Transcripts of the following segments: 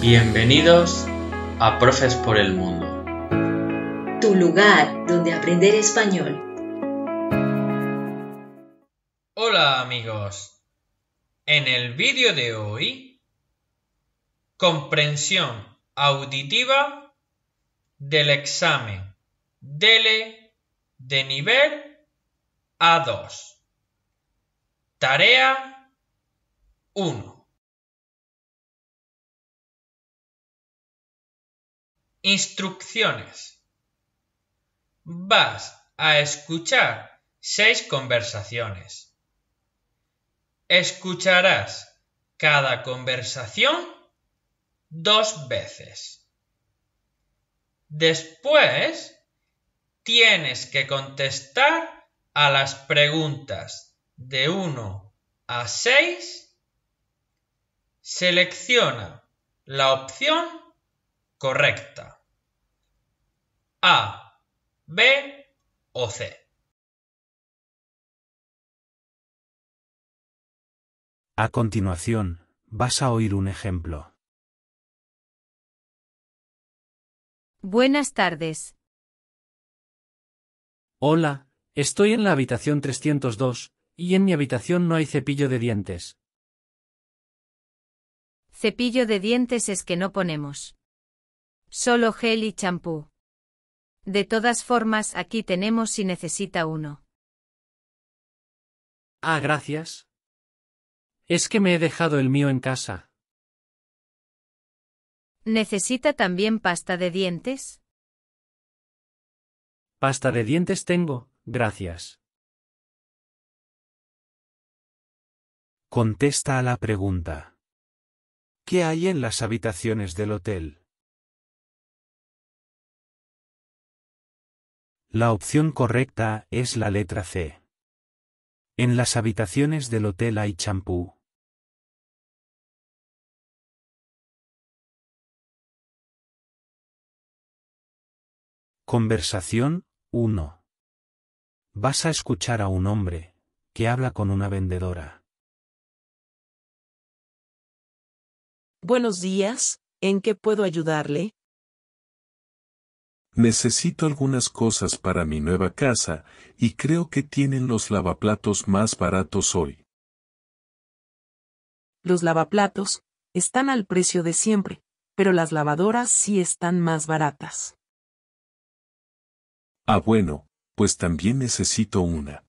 Bienvenidos a Profes por el Mundo. Tu lugar donde aprender español. Hola amigos. En el vídeo de hoy, comprensión auditiva del examen DELE de nivel A2. Tarea 1. Instrucciones. Vas a escuchar seis conversaciones. Escucharás cada conversación dos veces. Después, tienes que contestar a las preguntas de 1 a 6. Selecciona la opción correcta? A, B o C. A continuación, vas a oír un ejemplo. Buenas tardes. Hola, estoy en la habitación 302, y en mi habitación no hay cepillo de dientes. Cepillo de dientes es que no ponemos. Solo gel y champú. De todas formas, aquí tenemos si necesita uno. Ah, gracias. Es que me he dejado el mío en casa. ¿Necesita también pasta de dientes? Pasta de dientes tengo, gracias. Contesta a la pregunta. ¿Qué hay en las habitaciones del hotel? La opción correcta es la letra C. En las habitaciones del hotel hay champú. Conversación 1. Vas a escuchar a un hombre que habla con una vendedora. Buenos días, ¿en qué puedo ayudarle? Necesito algunas cosas para mi nueva casa, y creo que tienen los lavaplatos más baratos hoy. Los lavaplatos están al precio de siempre, pero las lavadoras sí están más baratas. Ah bueno, pues también necesito una.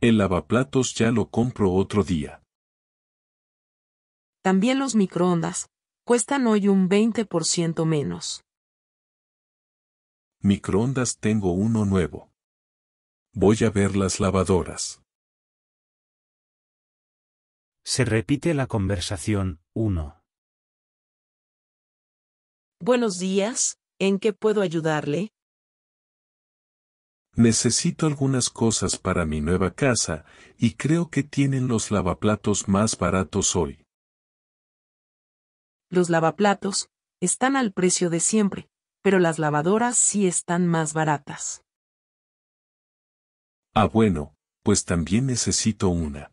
El lavaplatos ya lo compro otro día. También los microondas cuestan hoy un 20% menos. Microondas tengo uno nuevo. Voy a ver las lavadoras. Se repite la conversación 1. Buenos días, ¿en qué puedo ayudarle? Necesito algunas cosas para mi nueva casa, y creo que tienen los lavaplatos más baratos hoy. Los lavaplatos están al precio de siempre pero las lavadoras sí están más baratas. Ah bueno, pues también necesito una.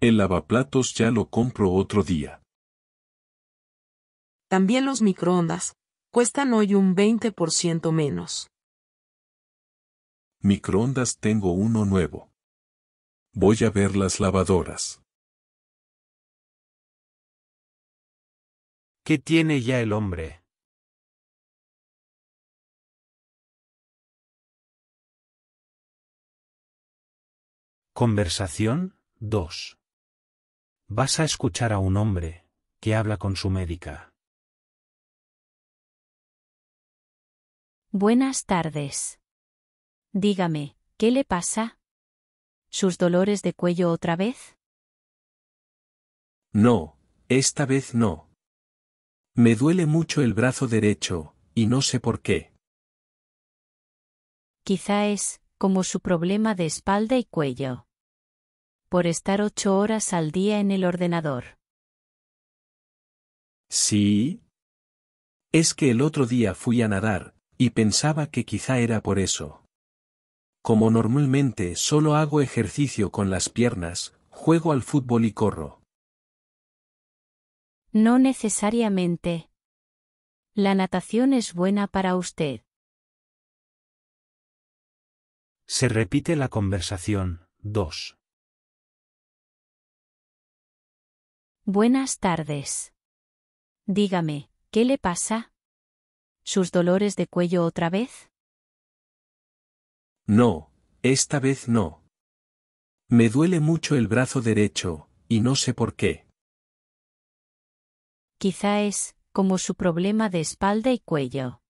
El lavaplatos ya lo compro otro día. También los microondas, cuestan hoy un 20% menos. Microondas tengo uno nuevo. Voy a ver las lavadoras. ¿Qué tiene ya el hombre? Conversación 2. Vas a escuchar a un hombre que habla con su médica. Buenas tardes. Dígame, ¿qué le pasa? ¿Sus dolores de cuello otra vez? No, esta vez no. Me duele mucho el brazo derecho, y no sé por qué. Quizá es, como su problema de espalda y cuello por estar ocho horas al día en el ordenador. Sí. Es que el otro día fui a nadar, y pensaba que quizá era por eso. Como normalmente solo hago ejercicio con las piernas, juego al fútbol y corro. No necesariamente. La natación es buena para usted. Se repite la conversación. 2. Buenas tardes. Dígame, ¿qué le pasa? ¿Sus dolores de cuello otra vez? No, esta vez no. Me duele mucho el brazo derecho, y no sé por qué. Quizá es, como su problema de espalda y cuello.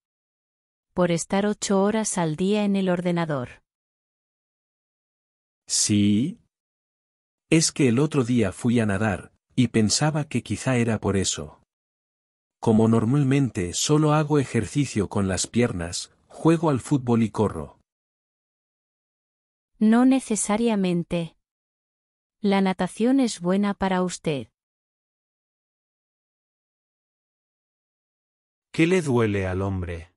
Por estar ocho horas al día en el ordenador. Sí. Es que el otro día fui a nadar, y pensaba que quizá era por eso. Como normalmente solo hago ejercicio con las piernas, juego al fútbol y corro. No necesariamente. La natación es buena para usted. ¿Qué le duele al hombre?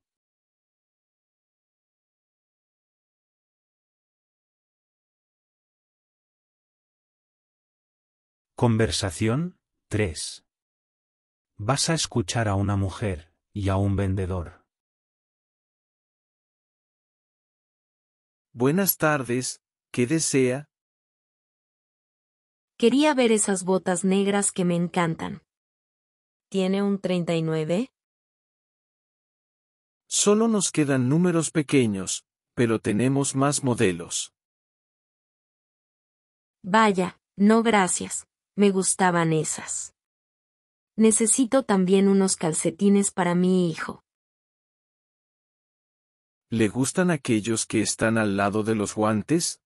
Conversación 3. Vas a escuchar a una mujer y a un vendedor. Buenas tardes, ¿qué desea? Quería ver esas botas negras que me encantan. ¿Tiene un 39? Solo nos quedan números pequeños, pero tenemos más modelos. Vaya, no gracias. Me gustaban esas. Necesito también unos calcetines para mi hijo. ¿Le gustan aquellos que están al lado de los guantes?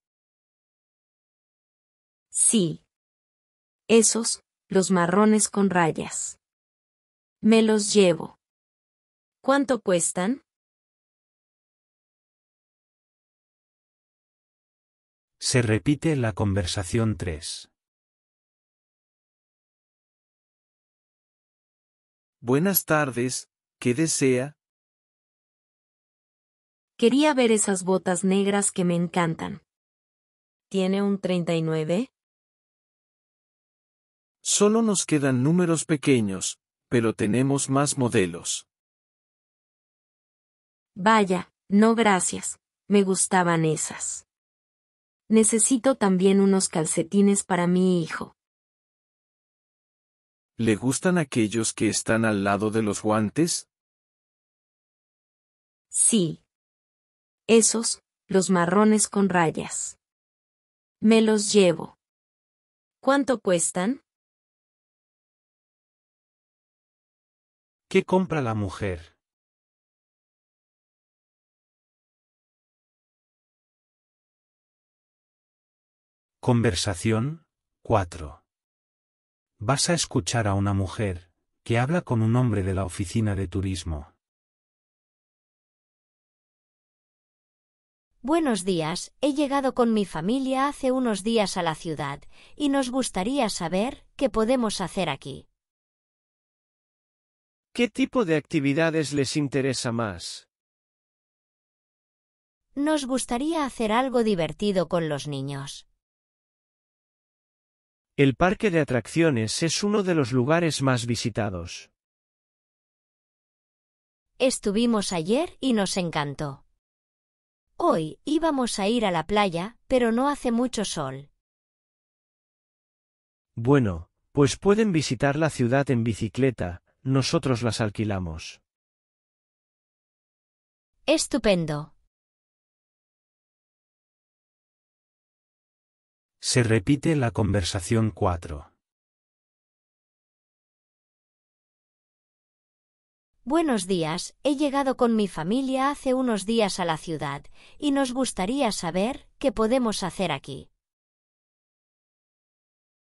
Sí. Esos, los marrones con rayas. Me los llevo. ¿Cuánto cuestan? Se repite la conversación 3. Buenas tardes, ¿qué desea? Quería ver esas botas negras que me encantan. ¿Tiene un 39? Solo nos quedan números pequeños, pero tenemos más modelos. Vaya, no gracias, me gustaban esas. Necesito también unos calcetines para mi hijo. ¿Le gustan aquellos que están al lado de los guantes? Sí. Esos, los marrones con rayas. Me los llevo. ¿Cuánto cuestan? ¿Qué compra la mujer? Conversación 4 Vas a escuchar a una mujer, que habla con un hombre de la oficina de turismo. Buenos días, he llegado con mi familia hace unos días a la ciudad, y nos gustaría saber qué podemos hacer aquí. ¿Qué tipo de actividades les interesa más? Nos gustaría hacer algo divertido con los niños. El parque de atracciones es uno de los lugares más visitados. Estuvimos ayer y nos encantó. Hoy íbamos a ir a la playa, pero no hace mucho sol. Bueno, pues pueden visitar la ciudad en bicicleta, nosotros las alquilamos. Estupendo. Se repite la conversación 4. Buenos días, he llegado con mi familia hace unos días a la ciudad y nos gustaría saber qué podemos hacer aquí.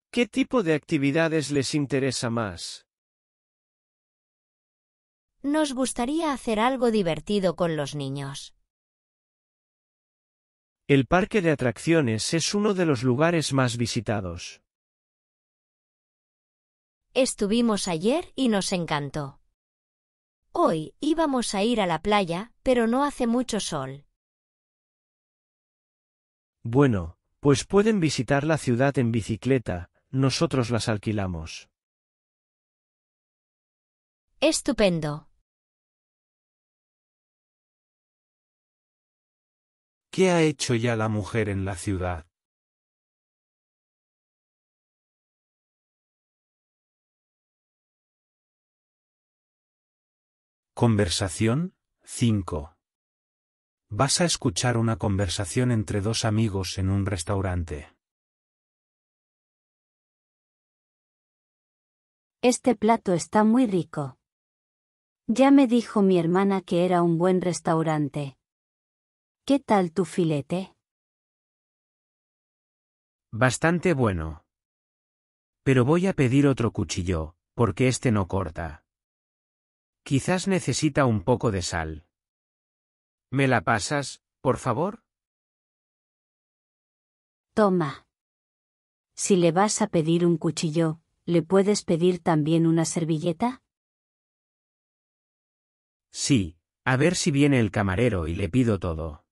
¿Qué tipo de actividades les interesa más? Nos gustaría hacer algo divertido con los niños. El parque de atracciones es uno de los lugares más visitados. Estuvimos ayer y nos encantó. Hoy íbamos a ir a la playa, pero no hace mucho sol. Bueno, pues pueden visitar la ciudad en bicicleta, nosotros las alquilamos. Estupendo. ¿Qué ha hecho ya la mujer en la ciudad? Conversación 5. Vas a escuchar una conversación entre dos amigos en un restaurante. Este plato está muy rico. Ya me dijo mi hermana que era un buen restaurante. ¿Qué tal tu filete? Bastante bueno. Pero voy a pedir otro cuchillo, porque este no corta. Quizás necesita un poco de sal. ¿Me la pasas, por favor? Toma. Si le vas a pedir un cuchillo, ¿le puedes pedir también una servilleta? Sí, a ver si viene el camarero y le pido todo.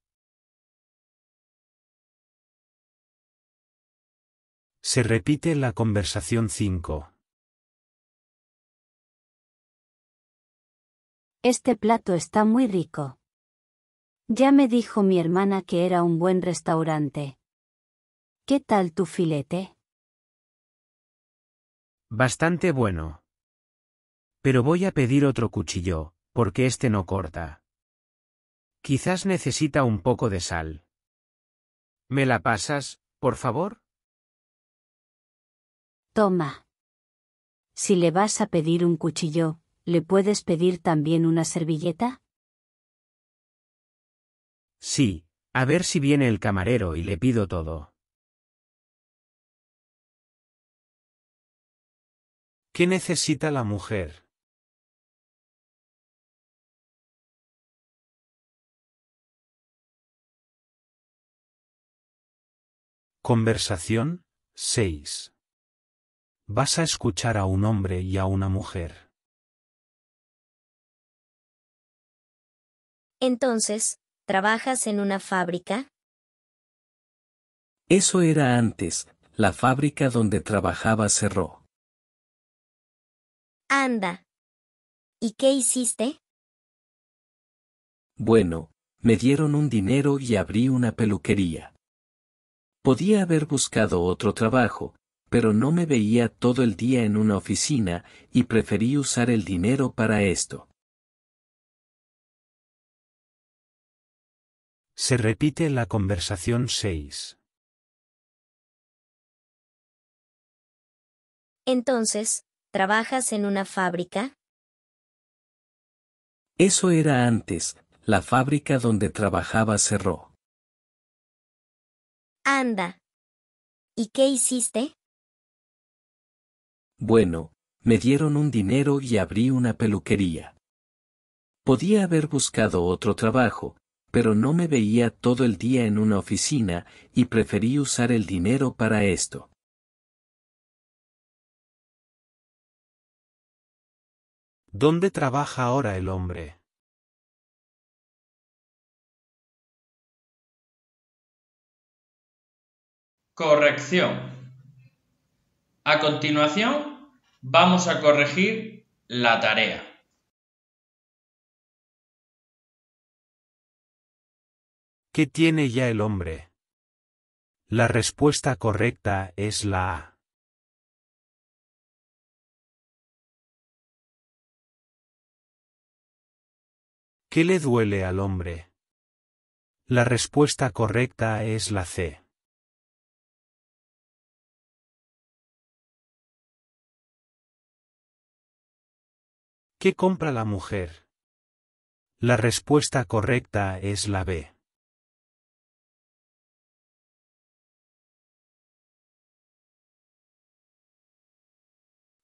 Se repite la conversación 5. Este plato está muy rico. Ya me dijo mi hermana que era un buen restaurante. ¿Qué tal tu filete? Bastante bueno. Pero voy a pedir otro cuchillo, porque este no corta. Quizás necesita un poco de sal. ¿Me la pasas, por favor? Toma. Si le vas a pedir un cuchillo, ¿le puedes pedir también una servilleta? Sí, a ver si viene el camarero y le pido todo. ¿Qué necesita la mujer? Conversación 6 vas a escuchar a un hombre y a una mujer. Entonces, ¿trabajas en una fábrica? Eso era antes, la fábrica donde trabajaba cerró. Anda. ¿Y qué hiciste? Bueno, me dieron un dinero y abrí una peluquería. Podía haber buscado otro trabajo, pero no me veía todo el día en una oficina y preferí usar el dinero para esto. Se repite la conversación 6. Entonces, ¿trabajas en una fábrica? Eso era antes, la fábrica donde trabajaba cerró. Anda. ¿Y qué hiciste? Bueno, me dieron un dinero y abrí una peluquería. Podía haber buscado otro trabajo, pero no me veía todo el día en una oficina y preferí usar el dinero para esto. ¿Dónde trabaja ahora el hombre? Corrección. A continuación, vamos a corregir la tarea. ¿Qué tiene ya el hombre? La respuesta correcta es la A. ¿Qué le duele al hombre? La respuesta correcta es la C. ¿Qué compra la mujer? La respuesta correcta es la B.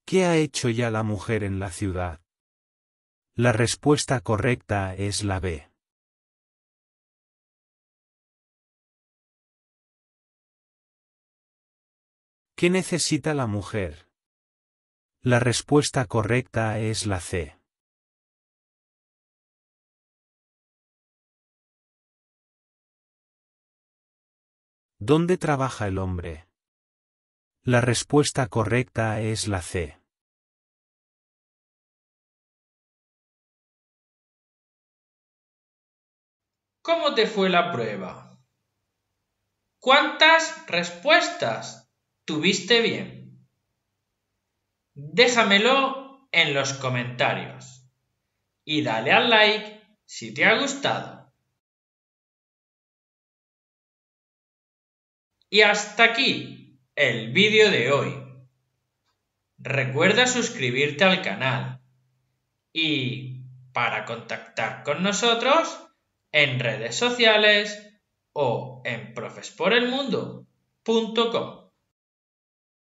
¿Qué ha hecho ya la mujer en la ciudad? La respuesta correcta es la B. ¿Qué necesita la mujer? La respuesta correcta es la C. ¿Dónde trabaja el hombre? La respuesta correcta es la C. ¿Cómo te fue la prueba? ¿Cuántas respuestas tuviste bien? Déjamelo en los comentarios. Y dale al like si te ha gustado. Y hasta aquí el vídeo de hoy. Recuerda suscribirte al canal. Y para contactar con nosotros en redes sociales o en profesporelmundo.com.